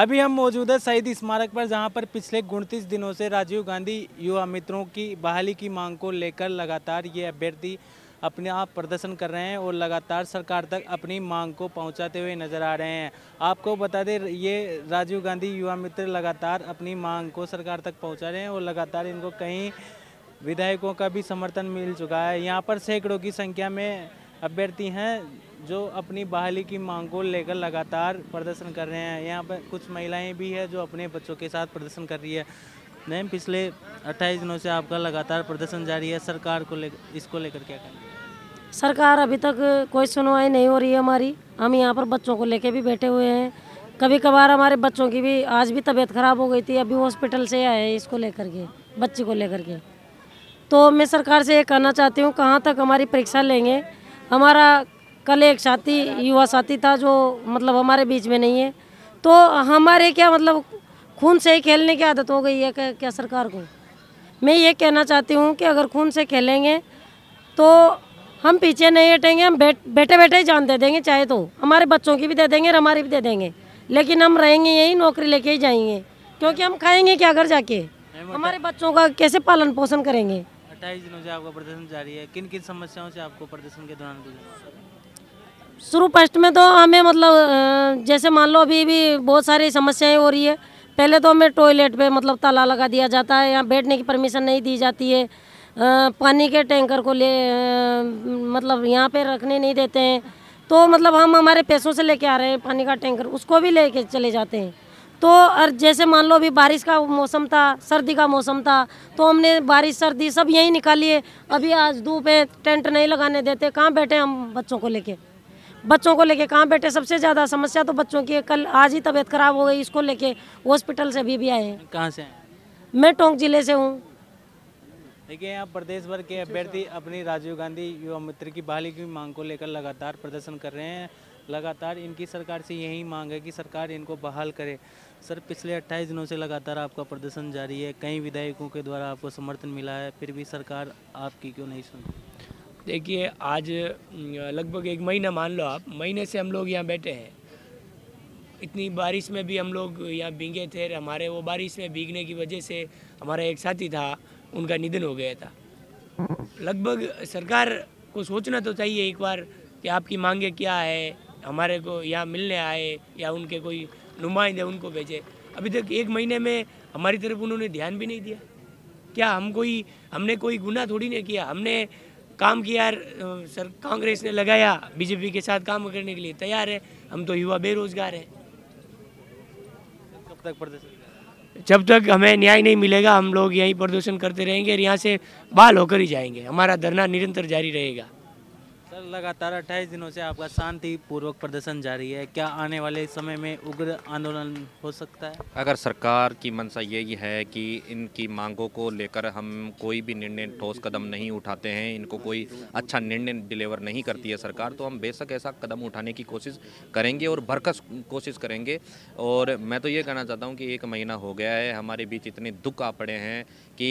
अभी हम मौजूदा शहीद स्मारक पर जहां पर पिछले उनतीस दिनों से राजीव गांधी युवा मित्रों की बहाली की मांग को लेकर लगातार ये अभ्यर्थी अपने आप प्रदर्शन कर रहे हैं और लगातार सरकार तक अपनी मांग को पहुंचाते हुए नजर आ रहे हैं आपको बता दें ये राजीव गांधी युवा मित्र लगातार अपनी मांग को सरकार तक पहुँचा रहे हैं और लगातार इनको कई विधायकों का भी समर्थन मिल चुका है यहाँ पर सैकड़ों की संख्या में अभ्यर्थी हैं जो अपनी बहाली की मांग को लेकर लगातार प्रदर्शन कर रहे हैं यहाँ पर कुछ महिलाएं भी है जो अपने बच्चों के साथ प्रदर्शन कर रही है मैम पिछले 28 दिनों से आपका लगातार प्रदर्शन जारी है सरकार को ले इसको लेकर क्या कहेंगे सरकार अभी तक कोई सुनवाई नहीं हो रही है हमारी हम यहाँ पर बच्चों को लेकर भी बैठे हुए हैं कभी कभार हमारे बच्चों की भी आज भी तबीयत ख़राब हो गई थी अभी हॉस्पिटल से आए हैं इसको लेकर के बच्चे को लेकर के तो मैं सरकार से ये कहना चाहती हूँ कहाँ तक हमारी परीक्षा लेंगे हमारा कल एक साथी युवा साथी था जो मतलब हमारे बीच में नहीं है तो हमारे क्या मतलब खून से ही खेलने की आदत हो गई है क्या, सरकार को मैं ये कहना चाहती हूँ कि अगर खून से खेलेंगे तो हम पीछे नहीं हटेंगे हम बैठ बैठे बैठे ही जान दे देंगे चाहे तो हमारे बच्चों की भी दे देंगे और हमारे भी दे देंगे लेकिन हम रहेंगे यही नौकरी लेके ही जाएंगे क्योंकि हम खाएंगे क्या घर जाके हमारे बच्चों का कैसे पालन पोषण करेंगे अट्ठाईस दिनों से आपका प्रदर्शन जारी है किन किन समस्याओं से आपको प्रदर्शन के दौरान शुरू फर्स्ट में तो हमें मतलब जैसे मान लो अभी भी बहुत सारी समस्याएं हो रही है पहले तो हमें टॉयलेट पे मतलब ताला लगा दिया जाता है यहाँ बैठने की परमिशन नहीं दी जाती है पानी के टैंकर को ले मतलब यहाँ पे रखने नहीं देते हैं तो मतलब हम हमारे पैसों से लेके आ रहे हैं पानी का टैंकर उसको भी ले चले जाते हैं तो और जैसे मान लो अभी बारिश का मौसम था सर्दी का मौसम था तो हमने बारिश सर्दी सब यहीं निकाली है अभी आज धूप है टेंट नहीं लगाने देते कहाँ बैठे हम बच्चों को लेके बच्चों को लेके कहाँ बैठे सबसे ज़्यादा समस्या तो बच्चों की है कल आज ही तबीयत खराब हो गई इसको लेके हॉस्पिटल से अभी भी आए हैं कहाँ से मैं टोंक जिले से हूँ देखिए यहाँ प्रदेश भर के अभ्यर्थी अपनी राजीव गांधी युवा मित्र की बहाली की मांग को लेकर लगातार प्रदर्शन कर रहे हैं लगातार इनकी सरकार से यही मांग है कि सरकार इनको बहाल करे सर पिछले 28 दिनों से लगातार आपका प्रदर्शन जारी है कई विधायकों के द्वारा आपको समर्थन मिला है फिर भी सरकार आपकी क्यों नहीं सुनती देखिए आज लगभग एक महीना मान लो आप महीने से हम लोग यहाँ बैठे हैं इतनी बारिश में भी हम लोग यहाँ भीगे थे हमारे वो बारिश में भीगने की वजह से हमारा एक साथी था उनका निधन हो गया था लगभग सरकार को सोचना तो चाहिए एक बार कि आपकी मांगे क्या है हमारे को यहाँ मिलने आए या उनके कोई नुमाइंदे उनको भेजे अभी तक एक महीने में हमारी तरफ उन्होंने ध्यान भी नहीं दिया क्या हम कोई हमने कोई गुना थोड़ी नहीं किया हमने काम किया सर कांग्रेस ने लगाया बीजेपी के साथ काम करने के लिए तैयार है हम तो युवा बेरोजगार है जब तक हमें न्याय नहीं मिलेगा हम लोग यहीं प्रदर्शन करते रहेंगे और यहाँ से बाल होकर ही जाएंगे हमारा धरना निरंतर जारी रहेगा सर लगातार 28 दिनों से आपका शांति पूर्वक प्रदर्शन जारी है क्या आने वाले समय में उग्र आंदोलन हो सकता है अगर सरकार की मंशा यही है कि इनकी मांगों को लेकर हम कोई भी निर्णय ठोस कदम नहीं उठाते हैं इनको कोई अच्छा निर्णय डिलीवर नहीं करती है सरकार तो हम बेशक ऐसा कदम उठाने की कोशिश करेंगे और भरकस कोशिश करेंगे और मैं तो ये कहना चाहता हूँ कि एक महीना हो गया है हमारे बीच इतने दुख आ पड़े हैं कि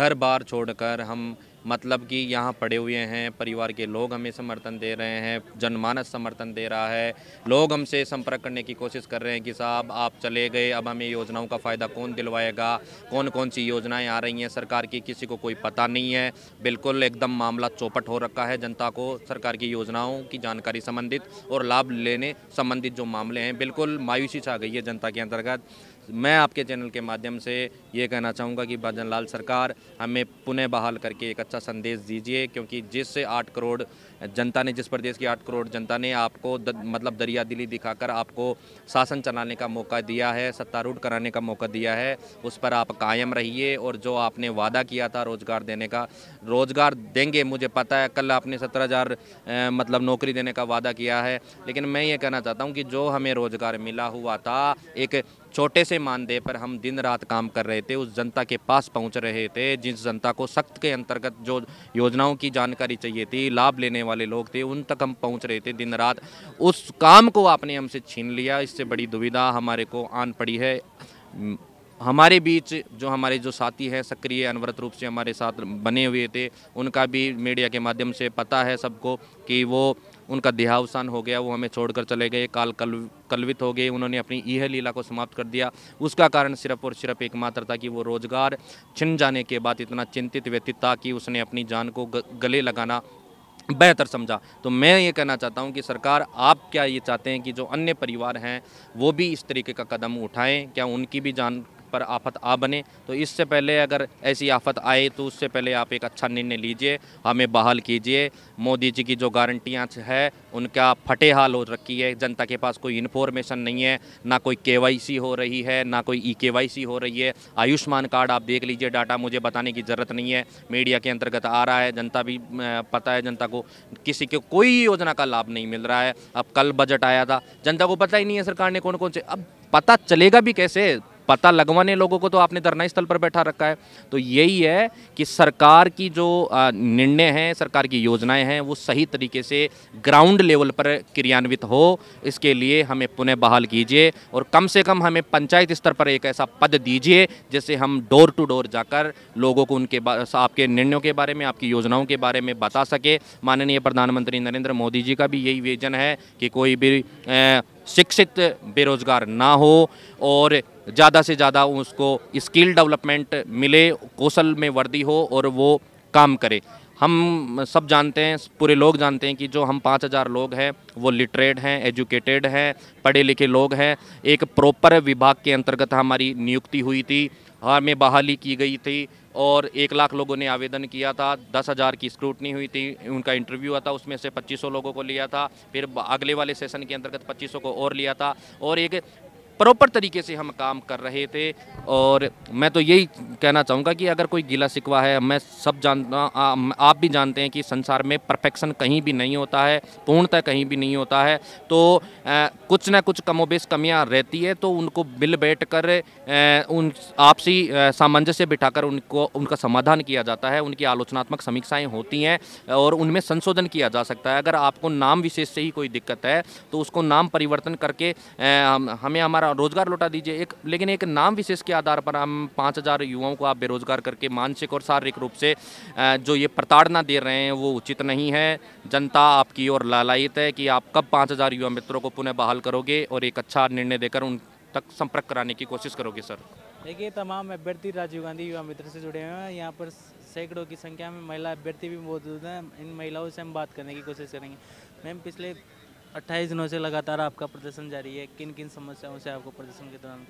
घर बार छोड़ हम मतलब कि यहाँ पड़े हुए हैं परिवार के लोग हमें समर्थन दे रहे हैं जनमानस समर्थन दे रहा है लोग हमसे संपर्क करने की कोशिश कर रहे हैं कि साहब आप चले गए अब हमें योजनाओं का फ़ायदा कौन दिलवाएगा कौन कौन सी योजनाएं आ रही हैं सरकार की किसी को कोई पता नहीं है बिल्कुल एकदम मामला चौपट हो रखा है जनता को सरकार की योजनाओं की जानकारी संबंधित और लाभ लेने संबंधित जो मामले हैं बिल्कुल मायूसी छा गई है जनता के अंतर्गत मैं आपके चैनल के माध्यम से ये कहना चाहूँगा कि भजन लाल सरकार हमें पुनः बहाल करके एक अच्छा संदेश दीजिए क्योंकि जिससे आठ करोड़ जनता ने जिस प्रदेश की आठ करोड़ जनता ने आपको द, मतलब दरिया दिली दिखाकर आपको शासन चलाने का मौका दिया है सत्तारूढ़ कराने का मौका दिया है उस पर आप कायम रहिए और जो आपने वादा किया था रोज़गार देने का रोज़गार देंगे मुझे पता है कल आपने सत्रह हज़ार मतलब नौकरी देने का वादा किया है लेकिन मैं ये कहना चाहता हूँ कि जो हमें रोज़गार मिला हुआ था एक छोटे से मानदेय पर हम दिन रात काम कर रहे थे उस जनता के पास पहुंच रहे थे जिस जनता को सख्त के अंतर्गत जो योजनाओं की जानकारी चाहिए थी लाभ लेने वाले वाले लोग थे उन तक हम पहुँच रहे थे दिन रात उस काम को आपने हमसे छीन लिया इससे बड़ी दुविधा हमारे को आन पड़ी है हमारे बीच जो हमारे जो साथी हैं सक्रिय अनवरत रूप से हमारे साथ बने हुए थे उनका भी मीडिया के माध्यम से पता है सबको कि वो उनका देहावसान हो गया वो हमें छोड़कर चले गए काल कल कलवित हो गए उन्होंने अपनी यह लीला को समाप्त कर दिया उसका कारण सिर्फ और सिर्फ एकमात्र था कि वो रोज़गार छिन जाने के बाद इतना चिंतित व्यतीत था कि उसने अपनी जान को गले लगाना बेहतर समझा तो मैं ये कहना चाहता हूँ कि सरकार आप क्या ये चाहते हैं कि जो अन्य परिवार हैं वो भी इस तरीके का कदम उठाएं क्या उनकी भी जान पर आफत आ बने तो इससे पहले अगर ऐसी आफत आए तो उससे पहले आप एक अच्छा निर्णय लीजिए हमें बहाल कीजिए मोदी जी की जो गारंटियाँ है उनका फटे हाल हो रखी है जनता के पास कोई इन्फॉर्मेशन नहीं है ना कोई के हो रही है ना कोई ई के हो रही है आयुष्मान कार्ड आप देख लीजिए डाटा मुझे बताने की ज़रूरत नहीं है मीडिया के अंतर्गत आ रहा है जनता भी पता है जनता को किसी को कोई योजना का लाभ नहीं मिल रहा है अब कल बजट आया था जनता को पता ही नहीं है सरकार ने कौन कौन से अब पता चलेगा भी कैसे पता लगवाने लोगों को तो आपने धरना स्थल पर बैठा रखा है तो यही है कि सरकार की जो निर्णय हैं सरकार की योजनाएं हैं वो सही तरीके से ग्राउंड लेवल पर क्रियान्वित हो इसके लिए हमें पुनः बहाल कीजिए और कम से कम हमें पंचायत स्तर पर एक ऐसा पद दीजिए जिससे हम डोर टू डोर जाकर लोगों को उनके आपके निर्णयों के बारे में आपकी योजनाओं के बारे में बता सके माननीय प्रधानमंत्री नरेंद्र मोदी जी का भी यही विजन है कि कोई भी शिक्षित बेरोजगार ना हो और ज़्यादा से ज़्यादा उसको स्किल डेवलपमेंट मिले कौशल में वर्दी हो और वो काम करे हम सब जानते हैं पूरे लोग जानते हैं कि जो हम पाँच हज़ार लोग हैं वो लिटरेट हैं एजुकेटेड हैं पढ़े लिखे लोग हैं एक प्रॉपर विभाग के अंतर्गत हमारी नियुक्ति हुई थी हमें बहाली की गई थी और एक लाख लोगों ने आवेदन किया था दस हज़ार की स्क्रूटनी हुई थी उनका इंटरव्यू हुआ था उसमें से पच्चीस सौ लोगों को लिया था फिर अगले वाले सेशन के अंतर्गत पच्चीस सौ को और लिया था और एक प्रॉपर तरीके से हम काम कर रहे थे और मैं तो यही कहना चाहूँगा कि अगर कोई गीला सिकवा है मैं सब जानता आप भी जानते हैं कि संसार में परफेक्शन कहीं भी नहीं होता है पूर्णतः कहीं भी नहीं होता है तो आ, कुछ ना कुछ कमोबेश कमियाँ रहती है तो उनको बिल बैठ कर आ, उन आपसी सामंजस्य बिठाकर उनको उनका समाधान किया जाता है उनकी आलोचनात्मक समीक्षाएँ होती हैं और उनमें संशोधन किया जा सकता है अगर आपको नाम विशेष से ही कोई दिक्कत है तो उसको नाम परिवर्तन करके हमें हमारा रोजगार लौटा दीजिए एक लेकिन एक नाम विशेष के आधार पर हम पाँच हज़ार युवाओं को आप बेरोजगार करके मानसिक और शारीरिक रूप से जो ये प्रताड़ना दे रहे हैं वो उचित नहीं है जनता आपकी और लालयित है कि आप कब पाँच हज़ार युवा मित्रों को पुनः बहाल करोगे और एक अच्छा निर्णय देकर उन तक संपर्क कराने की कोशिश करोगे सर देखिए तमाम अभ्यर्थी राजीव गांधी युवा मित्र से जुड़े हुए हैं यहाँ पर सैकड़ों की संख्या में महिला अभ्यर्थी भी मौजूद हैं इन महिलाओं से हम बात करने की कोशिश करेंगे मैम पिछले अट्ठाईस दिनों से लगातार आपका प्रदर्शन जारी है किन किन समस्याओं से आपको प्रदर्शन के दौरान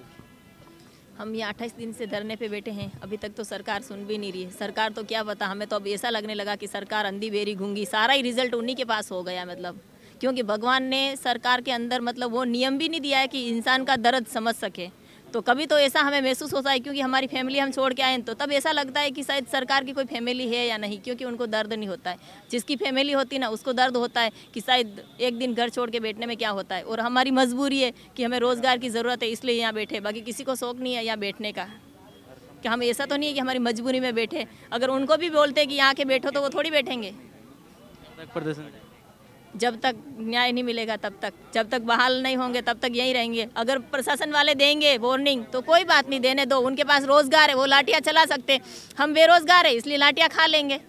हम ये अट्ठाईस दिन से धरने पे बैठे हैं अभी तक तो सरकार सुन भी नहीं रही है सरकार तो क्या बता हमें तो अब ऐसा लगने लगा कि सरकार अंधी बेरी घूंगी सारा ही रिजल्ट उन्हीं के पास हो गया मतलब क्योंकि भगवान ने सरकार के अंदर मतलब वो नियम भी नहीं दिया है कि इंसान का दर्द समझ सके तो कभी तो ऐसा हमें महसूस होता है क्योंकि हमारी फैमिली हम छोड़ के आए तो तब ऐसा लगता है कि शायद सरकार की कोई फैमिली है या नहीं क्योंकि उनको दर्द नहीं होता है जिसकी फैमिली होती ना उसको दर्द होता है कि शायद एक दिन घर छोड़ के बैठने में क्या होता है और हमारी मजबूरी है कि हमें रोज़गार की ज़रूरत है इसलिए यहाँ बैठे बाकी किसी को शौक़ नहीं है यहाँ बैठने का कि हम ऐसा तो नहीं है कि हमारी मजबूरी में बैठे अगर उनको भी बोलते कि यहाँ के बैठो तो वो थोड़ी बैठेंगे प्रदर्शन जब तक न्याय नहीं मिलेगा तब तक जब तक बहाल नहीं होंगे तब तक यहीं रहेंगे अगर प्रशासन वाले देंगे वार्निंग तो कोई बात नहीं देने दो उनके पास रोजगार है वो लाठियाँ चला सकते हम बेरोजगार है इसलिए लाठियाँ खा लेंगे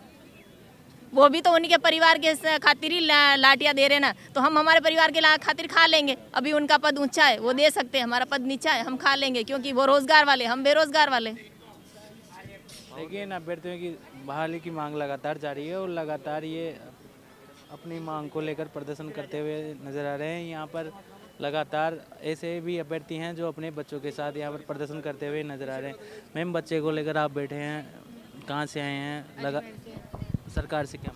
वो भी तो उनके परिवार के खातिर ही लाठियाँ दे रहे ना तो हम हमारे परिवार के खातिर खा लेंगे अभी उनका पद ऊंचा है वो दे सकते हैं हमारा पद नीचा है हम खा लेंगे क्योंकि वो रोजगार वाले हम बेरोजगार वाले देखिए ना अभ्यर्थियों की बहाली की मांग लगातार जारी है और लगातार ये अपनी मांग को लेकर प्रदर्शन करते हुए नजर आ रहे हैं यहाँ पर लगातार ऐसे भी अभ्यर्थी हैं जो अपने बच्चों के साथ यहाँ पर प्रदर्शन करते हुए नजर आ रहे हैं मैम बच्चे को लेकर आप बैठे हैं कहाँ से आए हैं लगा सरकार से क्या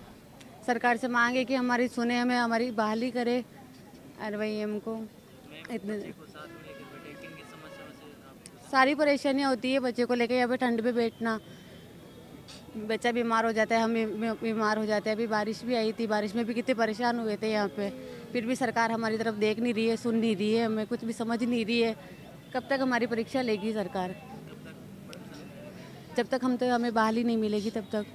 सरकार से मांगे कि हमारी सुने हमें हमारी बहाली करे अरे भाई हमको इतने सारी परेशानियाँ होती है बच्चे को लेकर यहाँ पर ठंड पे बैठना बच्चा बीमार हो जाता है हम बीमार हो जाते हैं अभी बारिश भी आई थी बारिश में भी कितने परेशान हुए थे यहाँ पे फिर भी सरकार हमारी तरफ देख नहीं रही है सुन नहीं रही है हमें कुछ भी समझ नहीं रही है कब तक हमारी परीक्षा लेगी सरकार जब तक हम तो हमें बहाली नहीं मिलेगी तब तक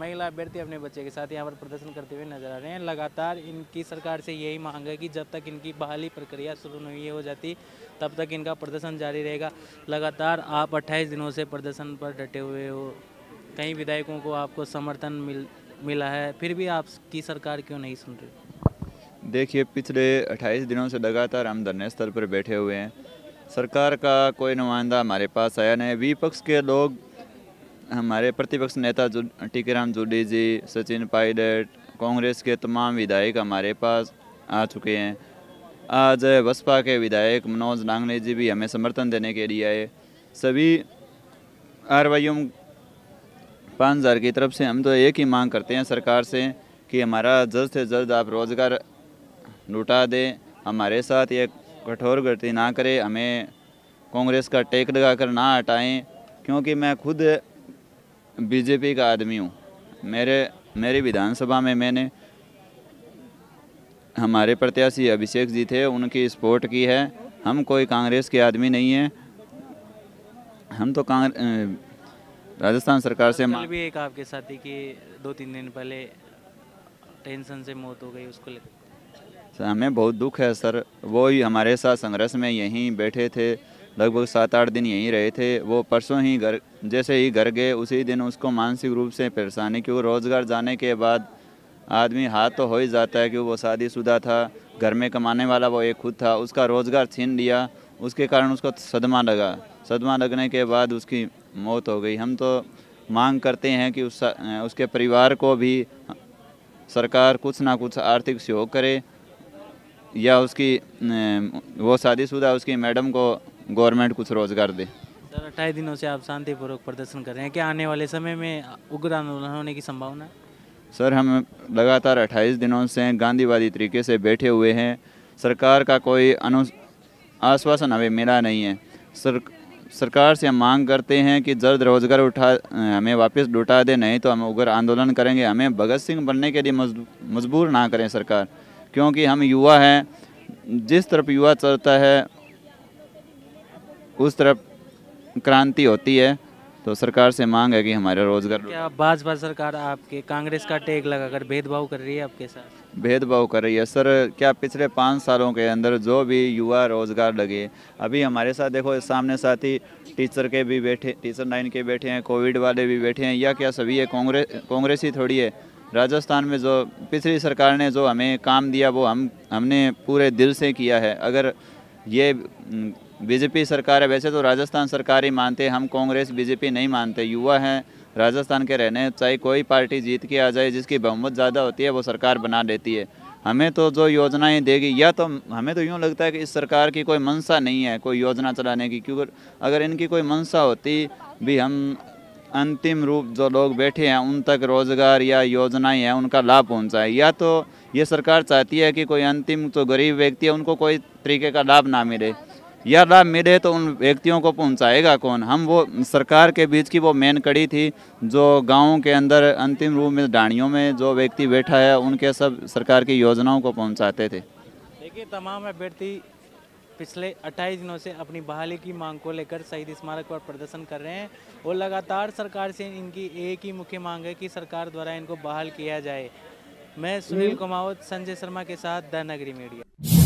महिला अभ्यर्थी अपने बच्चे के साथ यहाँ पर प्रदर्शन करते हुए नजर आ रहे हैं लगातार इनकी सरकार से यही मांग है कि जब तक इनकी बहाली प्रक्रिया शुरू नहीं हो जाती तब तक इनका प्रदर्शन जारी रहेगा लगातार आप अट्ठाईस दिनों से प्रदर्शन पर डटे हुए हो कई विधायकों को आपको समर्थन मिल मिला है फिर भी आपकी सरकार क्यों नहीं सुन रही देखिए पिछले 28 दिनों से लगातार हम धरने स्थल पर बैठे हुए हैं सरकार का कोई नुमाइंदा हमारे पास आया नहीं विपक्ष के लोग हमारे प्रतिपक्ष नेता जो टीकेराम जोडी जी सचिन पायलट कांग्रेस के तमाम विधायक हमारे पास आ चुके हैं आज बसपा के विधायक मनोज नांगने जी भी हमें समर्थन देने के लिए आए सभी आर वाई एम पाँच हज़ार की तरफ से हम तो एक ही मांग करते हैं सरकार से कि हमारा जल्द से जल्द आप रोज़गार लुटा दें हमारे साथ ये कठोर गलती ना करें हमें कांग्रेस का टेक लगा कर ना हटाएं क्योंकि मैं खुद बीजेपी का आदमी हूँ मेरे मेरी विधानसभा में मैंने हमारे प्रत्याशी अभिषेक जी थे उनकी सपोर्ट की है हम कोई कांग्रेस के आदमी नहीं हैं हम तो राजस्थान सरकार से भी एक आपके साथी की दो तीन दिन पहले टेंशन से मौत हो गई उसको लेकर हमें बहुत दुख है सर वो ही हमारे साथ संघर्ष में यहीं बैठे थे लगभग सात आठ दिन यहीं रहे थे वो परसों ही घर जैसे ही घर गए उसी दिन उसको मानसिक रूप से परेशानी क्योंकि रोज़गार जाने के बाद आदमी हाथ तो हो ही जाता है क्योंकि वो शादीशुदा था घर में कमाने वाला वो एक खुद था उसका रोज़गार छीन लिया उसके कारण उसको सदमा लगा सदमा लगने के बाद उसकी मौत हो गई हम तो मांग करते हैं कि उस उसके परिवार को भी सरकार कुछ ना कुछ आर्थिक सहयोग करे या उसकी वो शादीशुदा उसकी मैडम को गवर्नमेंट कुछ रोजगार दे सर अट्ठाईस दिनों से आप शांतिपूर्वक प्रदर्शन कर रहे हैं क्या आने वाले समय में उग्र आंदोलन होने की संभावना है सर हम लगातार अट्ठाईस दिनों से गांधीवादी तरीके से बैठे हुए हैं सरकार का कोई अनु आश्वासन हमें मिला नहीं है सर सरकार से हम मांग करते हैं कि जल्द रोजगार उठा हमें वापस लुटा दे नहीं तो हम उग्र आंदोलन करेंगे हमें भगत सिंह बनने के लिए मजबूर ना करें सरकार क्योंकि हम युवा हैं जिस तरफ युवा चलता है उस तरफ क्रांति होती है तो सरकार से मांग है कि हमारे रोजगार क्या भाजपा सरकार आपके कांग्रेस का टेक लगाकर भेदभाव कर रही है आपके साथ भेदभाव कर रही है सर क्या पिछले पाँच सालों के अंदर जो भी युवा रोजगार लगे अभी हमारे साथ देखो सामने साथ ही टीचर के भी बैठे टीचर लाइन के बैठे हैं कोविड वाले भी बैठे हैं या क्या सभी है कांग्रेस कांग्रेस ही थोड़ी है राजस्थान में जो पिछली सरकार ने जो हमें काम दिया वो हम हमने पूरे दिल से किया है अगर ये बीजेपी सरकार है वैसे तो राजस्थान सरकार ही मानते हम कांग्रेस बीजेपी नहीं मानते युवा हैं राजस्थान के रहने चाहे कोई पार्टी जीत के आ जाए जिसकी बहुमत ज़्यादा होती है वो सरकार बना देती है हमें तो जो योजनाएं देगी या तो हमें तो यूँ लगता है कि इस सरकार की कोई मंशा नहीं है कोई योजना चलाने की क्योंकि अगर इनकी कोई मंशा होती भी हम अंतिम रूप जो लोग बैठे हैं उन तक रोज़गार या योजनाएं हैं उनका लाभ पहुंचाए या तो ये सरकार चाहती है कि कोई अंतिम जो गरीब व्यक्ति है उनको कोई तरीके का लाभ ना मिले यह लाभ मिले तो उन व्यक्तियों को पहुंचाएगा कौन हम वो सरकार के बीच की वो मेन कड़ी थी जो गाँव के अंदर अंतिम रूप में डाणियों में जो व्यक्ति बैठा है उनके सब सरकार की योजनाओं को पहुँचाते थे देखिए तमाम अभ्यर्थी पिछले 28 दिनों से अपनी बहाली की मांग को लेकर शहीद स्मारक पर प्रदर्शन कर रहे हैं और लगातार सरकार से इनकी एक ही मुख्य मांग है कि सरकार द्वारा इनको बहाल किया जाए मैं सुनील कुमावत संजय शर्मा के साथ द नगरी मीडिया